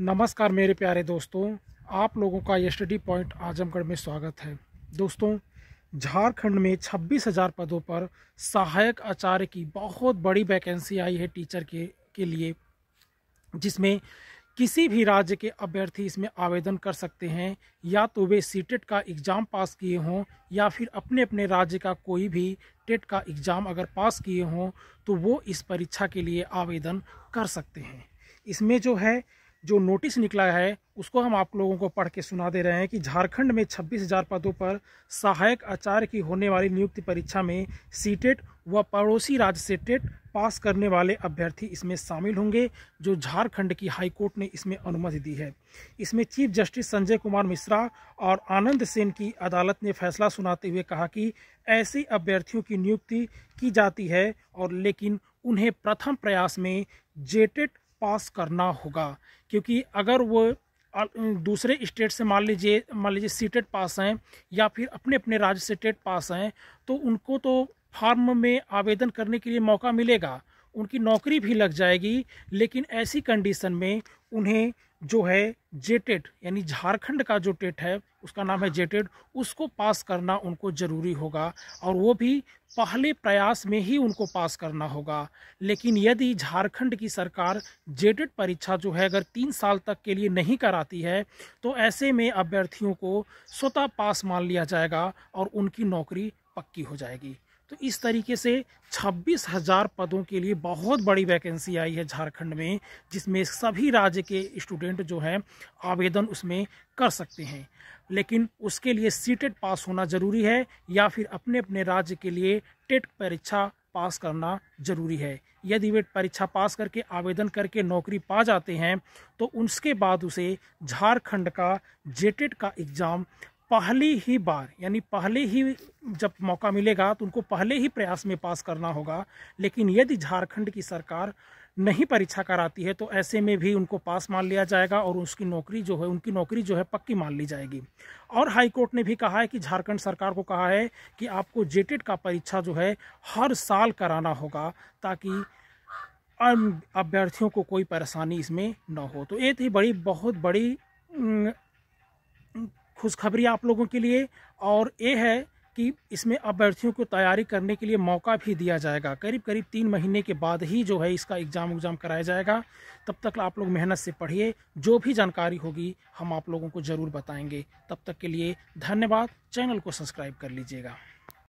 नमस्कार मेरे प्यारे दोस्तों आप लोगों का ये स्टडी पॉइंट आजमगढ़ में स्वागत है दोस्तों झारखंड में छब्बीस हज़ार पदों पर सहायक आचार्य की बहुत बड़ी वैकेंसी आई है टीचर के के लिए जिसमें किसी भी राज्य के अभ्यर्थी इसमें आवेदन कर सकते हैं या तो वे सी टेट e का एग्ज़ाम पास किए हों या फिर अपने अपने राज्य का कोई भी टेट e का एग्ज़ाम अगर पास किए हों तो वो इस परीक्षा के लिए आवेदन कर सकते हैं इसमें जो है जो नोटिस निकला है उसको हम आप लोगों को पढ़ के सुना दे रहे हैं कि झारखंड में 26,000 पदों पर सहायक आचार्य की होने वाली नियुक्ति परीक्षा में सीटेट व पड़ोसी राज्य से टेट पास करने वाले अभ्यर्थी इसमें शामिल होंगे जो झारखंड की हाईकोर्ट ने इसमें अनुमति दी है इसमें चीफ जस्टिस संजय कुमार मिश्रा और आनंद सेन की अदालत ने फैसला सुनाते हुए कहा कि ऐसे अभ्यर्थियों की नियुक्ति की जाती है और लेकिन उन्हें प्रथम प्रयास में जेटेट पास करना होगा क्योंकि अगर वो दूसरे स्टेट से मान लीजिए मान लीजिए सीटेट पास हैं या फिर अपने अपने राज्य से टेट पास हैं तो उनको तो फार्म में आवेदन करने के लिए मौका मिलेगा उनकी नौकरी भी लग जाएगी लेकिन ऐसी कंडीशन में उन्हें जो है जेटेड यानी झारखंड का जो टेट है उसका नाम है जेटेड उसको पास करना उनको ज़रूरी होगा और वो भी पहले प्रयास में ही उनको पास करना होगा लेकिन यदि झारखंड की सरकार जेटेड परीक्षा जो है अगर तीन साल तक के लिए नहीं कराती है तो ऐसे में अभ्यर्थियों को स्वतः पास मान लिया जाएगा और उनकी नौकरी पक्की हो जाएगी तो इस तरीके से छब्बीस हज़ार पदों के लिए बहुत बड़ी वैकेंसी आई है झारखंड में जिसमें सभी राज्य के स्टूडेंट जो हैं आवेदन उसमें कर सकते हैं लेकिन उसके लिए सी टेट पास होना ज़रूरी है या फिर अपने अपने राज्य के लिए टेट परीक्षा पास करना जरूरी है यदि वे परीक्षा पास करके आवेदन करके नौकरी पा जाते हैं तो उसके बाद उसे झारखंड का जेटेड का एग्ज़ाम पहली ही बार यानी पहले ही जब मौका मिलेगा तो उनको पहले ही प्रयास में पास करना होगा लेकिन यदि झारखंड की सरकार नहीं परीक्षा कराती है तो ऐसे में भी उनको पास मान लिया जाएगा और उसकी नौकरी जो है उनकी नौकरी जो है पक्की मान ली जाएगी और हाईकोर्ट ने भी कहा है कि झारखंड सरकार को कहा है कि आपको जे का परीक्षा जो है हर साल कराना होगा ताकि अभ्यर्थियों को कोई परेशानी इसमें न हो तो ये थी बड़ी बहुत बड़ी खुशखबरी आप लोगों के लिए और ये है कि इसमें अभ्यर्थियों को तैयारी करने के लिए मौका भी दिया जाएगा करीब करीब तीन महीने के बाद ही जो है इसका एग्ज़ाम उग्ज़ाम कराया जाएगा तब तक आप लोग मेहनत से पढ़िए जो भी जानकारी होगी हम आप लोगों को ज़रूर बताएंगे तब तक के लिए धन्यवाद चैनल को सब्सक्राइब कर लीजिएगा